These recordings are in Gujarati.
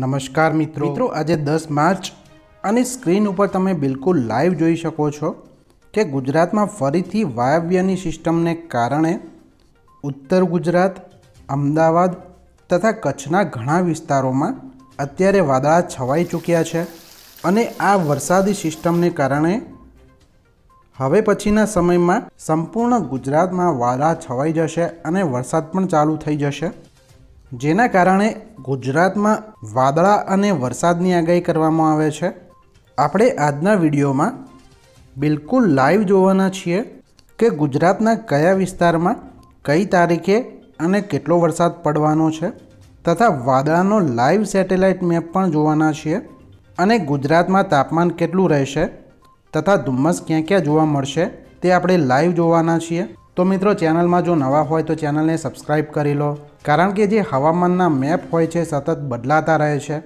નમસ્કાર મિત્રો મિત્રો આજે દસ માર્ચ અને સ્ક્રીન ઉપર તમે બિલકુલ લાઈવ જોઈ શકો છો કે ગુજરાતમાં ફરીથી વાયવ્યની સિસ્ટમને કારણે ઉત્તર ગુજરાત અમદાવાદ તથા કચ્છના ઘણા વિસ્તારોમાં અત્યારે વાદળા છવાઈ ચૂક્યા છે અને આ વરસાદી સિસ્ટમને કારણે હવે પછીના સમયમાં સંપૂર્ણ ગુજરાતમાં વાદળા છવાઈ જશે અને વરસાદ પણ ચાલુ થઈ જશે જેના કારણે ગુજરાતમાં વાદળા અને વરસાદની આગાહી કરવામાં આવે છે આપણે આજના વિડીયોમાં બિલકુલ લાઈવ જોવાના છીએ કે ગુજરાતના કયા વિસ્તારમાં કઈ તારીખે અને કેટલો વરસાદ પડવાનો છે તથા વાદળાનો લાઈવ સેટેલાઇટ મેપ પણ જોવાના છીએ અને ગુજરાતમાં તાપમાન કેટલું રહેશે તથા ધુમ્મસ ક્યાં ક્યાં જોવા મળશે તે આપણે લાઈવ જોવાના છીએ તો મિત્રો ચેનલમાં જો નવા હોય તો ચેનલને સબસ્ક્રાઈબ કરી લો કારણ કે જે હવામાનના મેપ હોય છે સતત બદલાતા રહે છે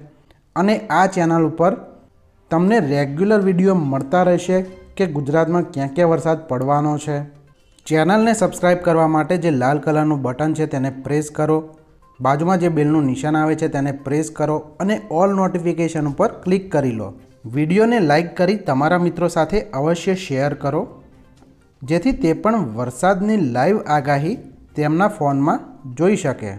અને આ ચેનલ ઉપર તમને રેગ્યુલર વિડીયો મળતા રહેશે કે ગુજરાતમાં ક્યાં ક્યાં વરસાદ પડવાનો છે ચેનલને સબસ્ક્રાઈબ કરવા માટે જે લાલ કલરનું બટન છે તેને પ્રેસ કરો બાજુમાં જે બિલનું નિશાન આવે છે તેને પ્રેસ કરો અને ઓલ નોટિફિકેશન ઉપર ક્લિક કરી લો વિડીયોને લાઇક કરી તમારા મિત્રો સાથે અવશ્ય શેર કરો જેથી તે પણ વરસાદની લાઈવ આગાહી તેમના ફોનમાં જોઈ શકે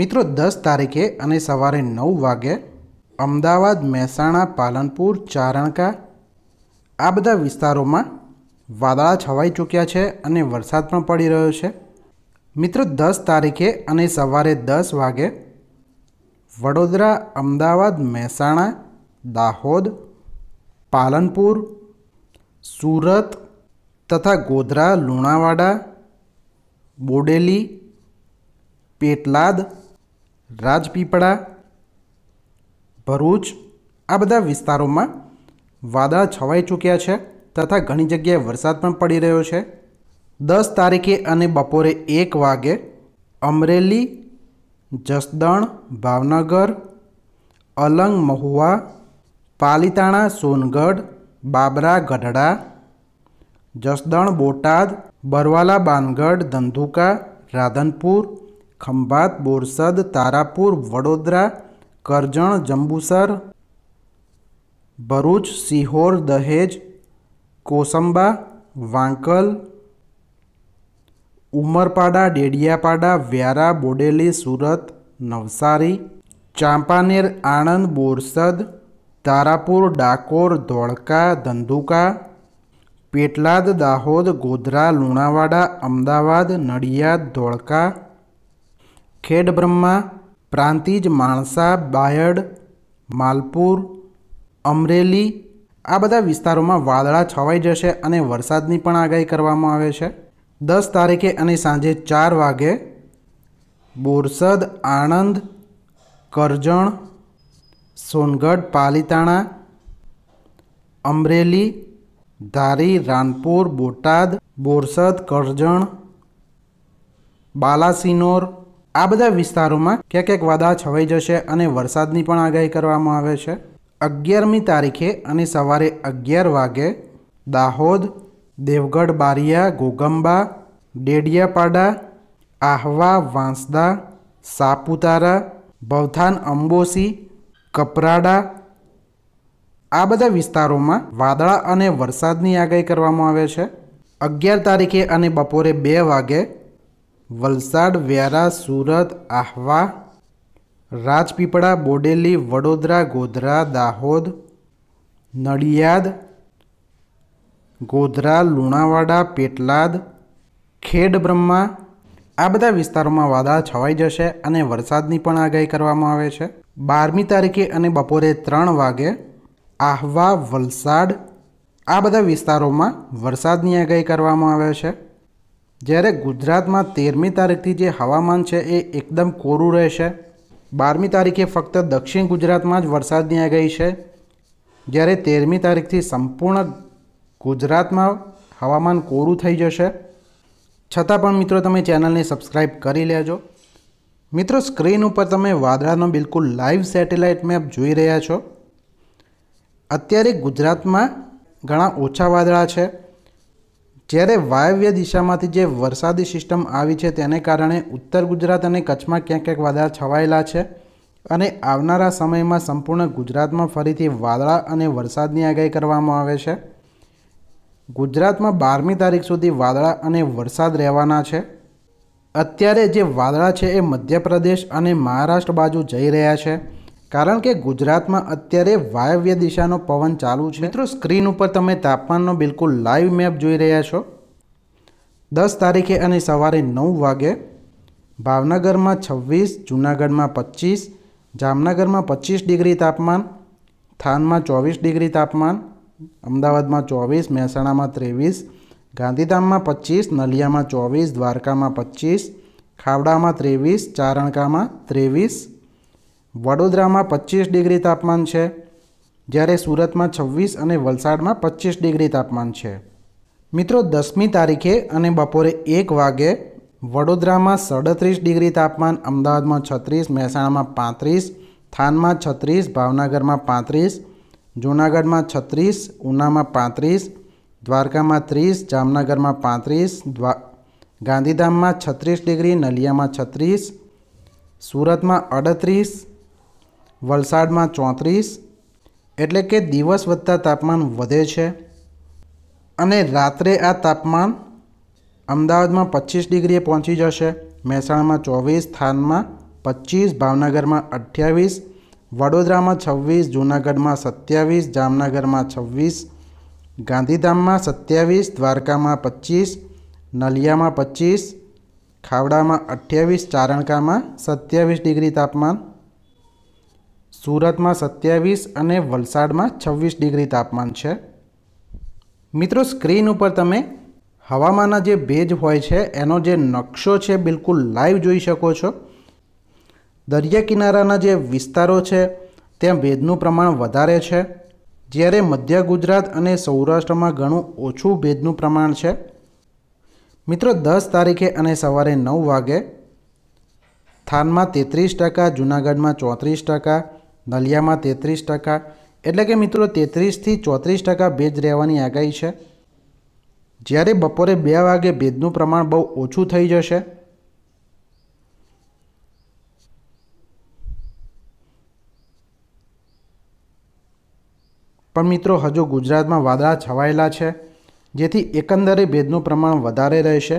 મિત્રો દસ તારીખે અને સવારે નવ વાગે અમદાવાદ મહેસાણા પાલનપુર ચારણકા આ બધા વિસ્તારોમાં વાદળા છવાઈ ચૂક્યા છે અને વરસાદ પણ પડી રહ્યો છે મિત્રો દસ તારીખે અને સવારે દસ વાગે વડોદરા અમદાવાદ મહેસાણા દાહોદ પાલનપુર સુરત તથા ગોધરા લુણાવાડા બોડેલી પેટલાદ રાજપીપળા ભરૂચ આ બધા વિસ્તારોમાં વાદળ છવાઈ ચૂક્યા છે તથા ઘણી જગ્યાએ વરસાદ પણ પડી રહ્યો છે દસ તારીખે અને બપોરે એક વાગે અમરેલી જસદણ ભાવનગર અલંગ મહુવા પાલીતાણા સોનગઢ બાબરા ગઢડા જસદણ બોટાદ બરવાલા બાનગઢ ધંધુકા રાધનપુર ખંભાત બોરસદ તારાપુર વડોદરા કરજણ જંબુસર ભરૂચ સિહોર દહેજ કોસંબા વાંકલ ઉમરપાડા ડેડિયાપાડા વ્યારા બોડેલી સુરત નવસારી ચાંપાનેર આણંદ બોરસદ તારાપુર ડાકોર ધોળકા ધંધુકા પેટલાદ દાહોદ ગોધરા લુણાવાડા અમદાવાદ નડિયાદ ધોળકા ખેડબ્રહ્મા પ્રાંતિજ માણસા બાયડ માલપુર અમરેલી આ બધા વિસ્તારોમાં વાદળા છવાઈ જશે અને વરસાદની પણ આગાહી કરવામાં આવે છે દસ તારીખે અને સાંજે ચાર વાગે બોરસદ આણંદ કરજણ સોનગઢ પાલીતાણા અમરેલી ધારી રાનપુર બોટાદ બોરસદ કરજણ બાલાસિનોર આ બધા વિસ્તારોમાં ક્યાંક ક્યાંક વાદા છવાઈ જશે અને વરસાદની પણ આગાહી કરવામાં આવે છે અગિયારમી તારીખે અને સવારે અગિયાર વાગે દાહોદ દેવગઢ બારિયા ગોગંબા ડેડિયાપાડા આહવા વાંસદા સાપુતારા ભવથાન અંબોસી કપરાડા આ બધા વિસ્તારોમાં વાદળા અને વરસાદની આગાહી કરવામાં આવે છે અગિયાર તારીખે અને બપોરે બે વાગે વલસાડ વ્યારા સુરત આહવા રાજપીપળા બોડેલી વડોદરા ગોધરા દાહોદ નડિયાદ ગોધરા લુણાવાડા પેટલાદ ખેડ બ્રહ્મા આ બધા વિસ્તારોમાં વાદળા છવાઈ જશે અને વરસાદની પણ આગાહી કરવામાં આવે છે બારમી તારીખે અને બપોરે ત્રણ વાગે આહવા વલસાડ આ બધા વિસ્તારોમાં વરસાદની આગાહી કરવામાં આવે છે જ્યારે ગુજરાતમાં તેરમી તારીખથી જે હવામાન છે એ એકદમ કોરું રહેશે બારમી તારીખે ફક્ત દક્ષિણ ગુજરાતમાં જ વરસાદની આગાહી છે જ્યારે તેરમી તારીખથી સંપૂર્ણ ગુજરાતમાં હવામાન કોરું થઈ જશે છતાં પણ મિત્રો તમે ચેનલને સબસ્ક્રાઈબ કરી લેજો મિત્રો સ્ક્રીન ઉપર તમે વાદળાનો બિલકુલ લાઈવ સેટેલાઇટ મેપ જોઈ રહ્યા છો અત્યારે ગુજરાતમાં ઘણા ઓછા વાદળા છે જ્યારે વાયવ્ય દિશામાંથી જે વરસાદી સિસ્ટમ આવી છે તેને કારણે ઉત્તર ગુજરાત અને કચ્છમાં ક્યાંક ક્યાંક વાદળા છવાયેલા છે અને આવનારા સમયમાં સંપૂર્ણ ગુજરાતમાં ફરીથી વાદળા અને વરસાદની આગાહી કરવામાં આવે છે ગુજરાતમાં બારમી તારીખ સુધી વાદળા અને વરસાદ રહેવાના છે અત્યારે જે વાદળા છે એ મધ્યપ્રદેશ અને મહારાષ્ટ્ર બાજુ જઈ રહ્યા છે કારણ કે ગુજરાતમાં અત્યારે વાયવ્ય દિશાનો પવન ચાલુ છે મિત્રો સ્ક્રીન ઉપર તમે તાપમાનનો બિલકુલ લાઈવ મેપ જોઈ રહ્યા છો દસ તારીખે અને સવારે નવ વાગે ભાવનગરમાં છવ્વીસ જૂનાગઢમાં પચીસ જામનગરમાં પચીસ ડિગ્રી તાપમાન થાનમાં ચોવીસ ડિગ્રી તાપમાન અમદાવાદમાં ચોવીસ મહેસાણામાં ત્રેવીસ ગાંધીધામમાં પચીસ નલિયામાં ચોવીસ દ્વારકામાં પચીસ ખાવડામાં ત્રેવીસ ચારણકામાં ત્રેવીસ વડોદરામાં પચીસ ડિગ્રી તાપમાન છે જ્યારે સુરતમાં છવ્વીસ અને વલસાડમાં પચીસ ડિગ્રી તાપમાન છે મિત્રો દસમી તારીખે અને બપોરે એક વાગે વડોદરામાં સાડત્રીસ ડિગ્રી તાપમાન અમદાવાદમાં છત્રીસ મહેસાણામાં પાંત્રીસ થાનમાં છત્રીસ ભાવનગરમાં પાંત્રીસ જૂનાગઢમાં છત્રીસ ઉનામાં પાંત્રીસ દ્વારકામાં ત્રીસ જામનગરમાં પાંત્રીસ ગાંધીધામમાં છત્રીસ ડિગ્રી નલિયામાં છત્રીસ સુરતમાં અડત્રીસ વલસાડમાં ચોત્રીસ એટલે કે દિવસ વધતા તાપમાન વધે છે અને રાત્રે આ તાપમાન અમદાવાદમાં પચીસ ડિગ્રીએ પહોંચી જશે મહેસાણામાં ચોવીસ થાનમાં પચીસ ભાવનગરમાં અઠ્યાવીસ વડોદરામાં છવ્વીસ જૂનાગઢમાં સત્યાવીસ જામનગરમાં છવ્વીસ ગાંધીધામમાં સત્યાવીસ દ્વારકામાં પચીસ નલિયામાં પચીસ ખાવડામાં અઠ્યાવીસ ચારણકામાં સત્યાવીસ ડિગ્રી તાપમાન સુરતમાં સત્યાવીસ અને વલસાડમાં છવ્વીસ ડિગ્રી તાપમાન છે મિત્રો સ્ક્રીન ઉપર તમે હવામાનના જે ભેજ હોય છે એનો જે નકશો છે બિલકુલ લાઈવ જોઈ શકો છો દરિયા કિનારાના જે વિસ્તારો છે ત્યાં ભેજનું પ્રમાણ વધારે છે જ્યારે મધ્ય ગુજરાત અને સૌરાષ્ટ્રમાં ઘણું ઓછું ભેજનું પ્રમાણ છે મિત્રો દસ તારીખે અને સવારે નવ વાગે થાનમાં તેત્રીસ ટકા જૂનાગઢમાં ચોત્રીસ ટકા નલિયામાં તેત્રીસ ટકા એટલે કે મિત્રો તેત્રીસથી ચોત્રીસ ટકા ભેજ રહેવાની આગાહી છે જ્યારે બપોરે બે વાગે ભેજનું પ્રમાણ બહુ ઓછું થઈ જશે પણ મિત્રો હજુ ગુજરાતમાં વાદળા છવાયેલા છે જેથી એકંદરે ભેદનું પ્રમાણ વધારે રહેશે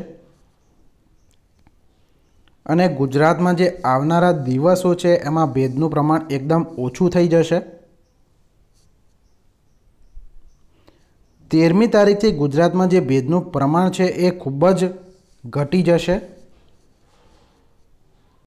અને ગુજરાતમાં જે આવનારા દિવસો છે એમાં ભેદનું પ્રમાણ એકદમ ઓછું થઈ જશે તેરમી તારીખથી ગુજરાતમાં જે ભેદનું પ્રમાણ છે એ ખૂબ જ ઘટી જશે